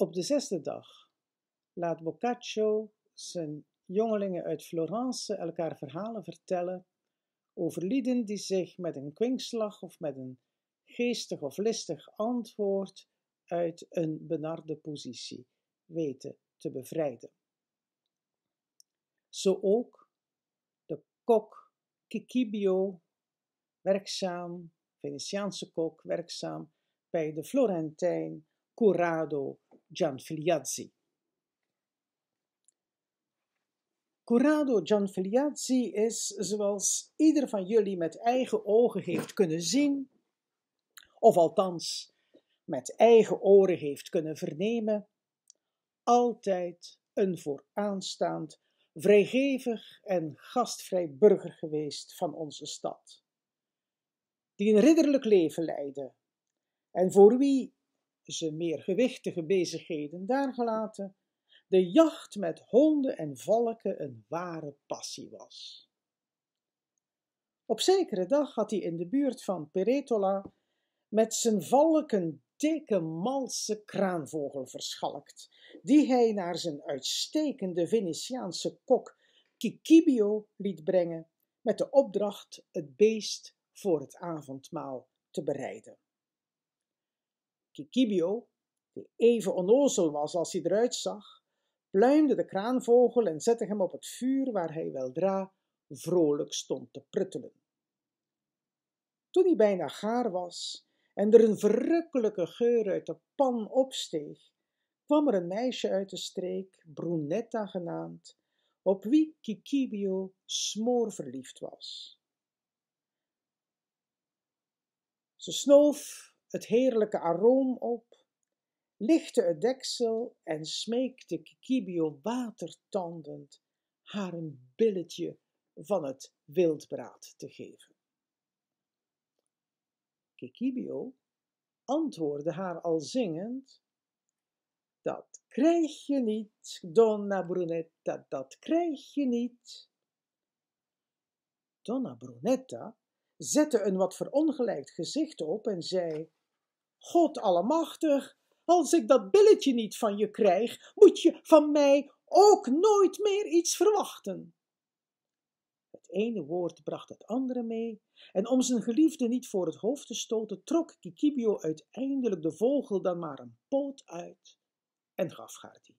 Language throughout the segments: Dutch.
Op de zesde dag laat Boccaccio zijn jongelingen uit Florence elkaar verhalen vertellen over lieden die zich met een kwinkslag of met een geestig of listig antwoord uit een benarde positie weten te bevrijden. Zo ook de kok Kikibio, werkzaam, Venetiaanse kok, werkzaam bij de Florentijn Corrado Gianfiliazzi. Corrado Gianfiliazzi is, zoals ieder van jullie met eigen ogen heeft kunnen zien, of althans met eigen oren heeft kunnen vernemen, altijd een vooraanstaand, vrijgevig en gastvrij burger geweest van onze stad, die een ridderlijk leven leidde en voor wie ze meer gewichtige bezigheden daargelaten, de jacht met honden en valken een ware passie was. Op zekere dag had hij in de buurt van Peretola met zijn valk een dikke malse kraanvogel verschalkt, die hij naar zijn uitstekende Venetiaanse kok Kikibio liet brengen met de opdracht het beest voor het avondmaal te bereiden. Kikibio, die even onnozel was als hij eruit zag, pluimde de kraanvogel en zette hem op het vuur waar hij weldra vrolijk stond te pruttelen. Toen hij bijna gaar was en er een verrukkelijke geur uit de pan opsteeg, kwam er een meisje uit de streek, Brunetta genaamd, op wie Kikibio smoorverliefd was. Ze snoof het heerlijke aroom op, lichtte het deksel en smeekte Kikibio watertandend haar een billetje van het wildbraad te geven. Kikibio antwoordde haar al zingend: Dat krijg je niet, Donna Brunetta, dat krijg je niet. Donna Brunetta zette een wat verongelijkt gezicht op en zei: God Almachtig, als ik dat billetje niet van je krijg, moet je van mij ook nooit meer iets verwachten. Het ene woord bracht het andere mee, en om zijn geliefde niet voor het hoofd te stoten, trok Kikibio uiteindelijk de vogel dan maar een poot uit en gaf haar die.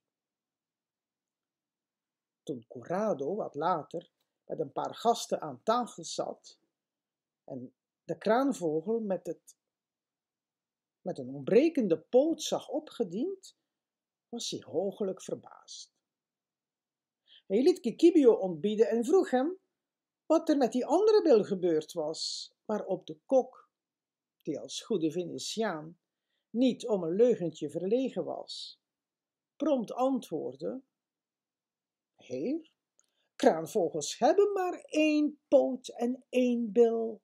Toen Corrado wat later met een paar gasten aan tafel zat en de kraanvogel met het met een ontbrekende poot zag opgediend, was hij hoogelijk verbaasd. Hij liet Kikibio ontbieden en vroeg hem wat er met die andere bil gebeurd was, waarop de kok, die als goede Venetiaan niet om een leugentje verlegen was, prompt antwoordde: Heer, kraanvogels hebben maar één poot en één bil.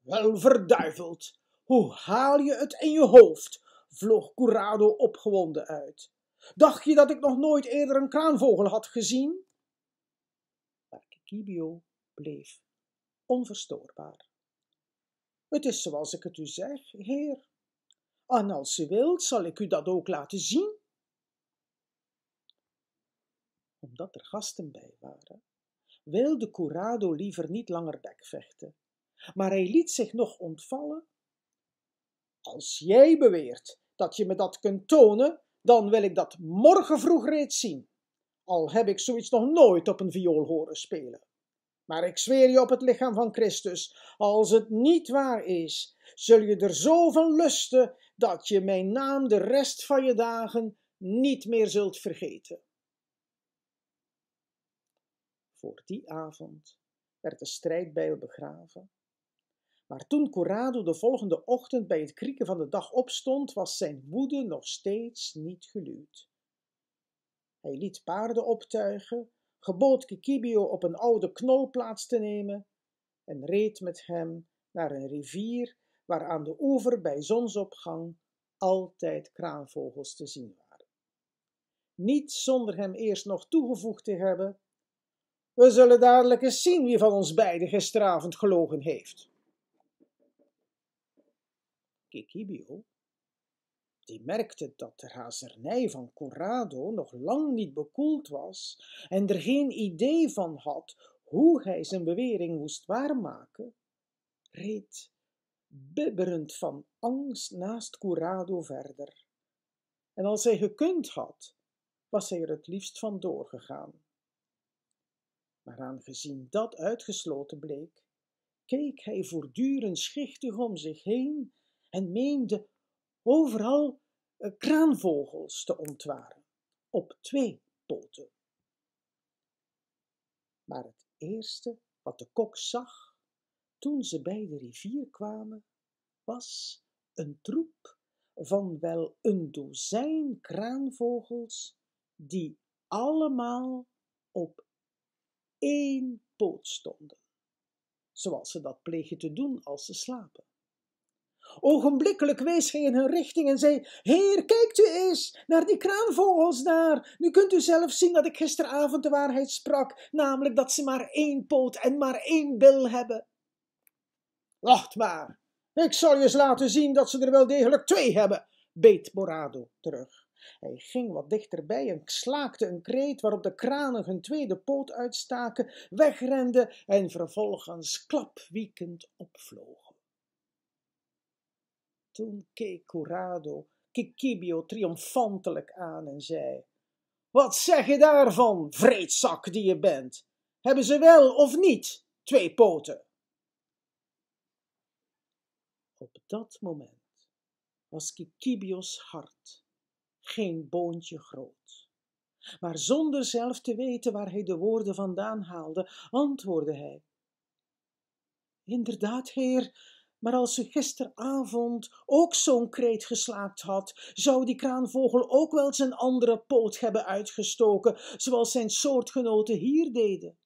Wel verduiveld, hoe haal je het in je hoofd? vloog Curado opgewonden uit. Dacht je dat ik nog nooit eerder een kraanvogel had gezien? Maar Kikibio bleef onverstoorbaar. Het is zoals ik het u zeg, heer. En als u wilt, zal ik u dat ook laten zien. Omdat er gasten bij waren, wilde Curado liever niet langer bekvechten, maar hij liet zich nog ontvallen als jij beweert dat je me dat kunt tonen, dan wil ik dat morgen vroeg reeds zien. Al heb ik zoiets nog nooit op een viool horen spelen. Maar ik zweer je op het lichaam van Christus, als het niet waar is, zul je er zo van lusten dat je mijn naam de rest van je dagen niet meer zult vergeten. Voor die avond werd de strijdbijl begraven maar toen Corrado de volgende ochtend bij het krieken van de dag opstond, was zijn woede nog steeds niet geluwd. Hij liet paarden optuigen, gebood Kikibio op een oude knol plaats te nemen en reed met hem naar een rivier waar aan de oever bij zonsopgang altijd kraanvogels te zien waren. Niet zonder hem eerst nog toegevoegd te hebben: We zullen dadelijk eens zien wie van ons beiden gisteravond gelogen heeft die merkte dat de razernij van Corrado nog lang niet bekoeld was en er geen idee van had hoe hij zijn bewering moest waarmaken, reed bibberend van angst naast Corrado verder. En als hij gekund had, was hij er het liefst van doorgegaan. Maar aangezien dat uitgesloten bleek, keek hij voortdurend schichtig om zich heen en meende overal eh, kraanvogels te ontwaren, op twee poten. Maar het eerste wat de kok zag toen ze bij de rivier kwamen, was een troep van wel een dozijn kraanvogels die allemaal op één poot stonden, zoals ze dat plegen te doen als ze slapen. Ogenblikkelijk wees hij in hun richting en zei: Heer, kijkt u eens naar die kraanvogels daar. Nu kunt u zelf zien dat ik gisteravond de waarheid sprak, namelijk dat ze maar één poot en maar één bil hebben. Wacht maar, ik zal je eens laten zien dat ze er wel degelijk twee hebben, beet Borado terug. Hij ging wat dichterbij en slaakte een kreet waarop de kranen hun tweede poot uitstaken, wegrenden en vervolgens klapwiekend opvlogen. Toen keek Corrado Kikibio triomfantelijk aan en zei: Wat zeg je daarvan, vreedzak die je bent? Hebben ze wel of niet twee poten? Op dat moment was Kikibio's hart geen boontje groot. Maar zonder zelf te weten waar hij de woorden vandaan haalde, antwoordde hij: Inderdaad, heer maar als ze gisteravond ook zo'n kreet geslaakt had, zou die kraanvogel ook wel zijn andere poot hebben uitgestoken, zoals zijn soortgenoten hier deden.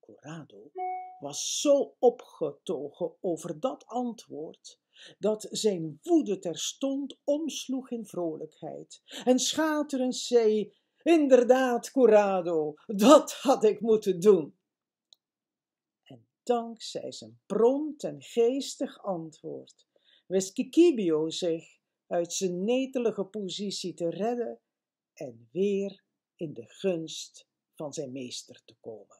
Corrado was zo opgetogen over dat antwoord dat zijn woede terstond omsloeg in vrolijkheid. En schaterend zei: Inderdaad, Corrado, dat had ik moeten doen dankzij zijn prompt en geestig antwoord wist Kikibio zich uit zijn netelige positie te redden en weer in de gunst van zijn meester te komen.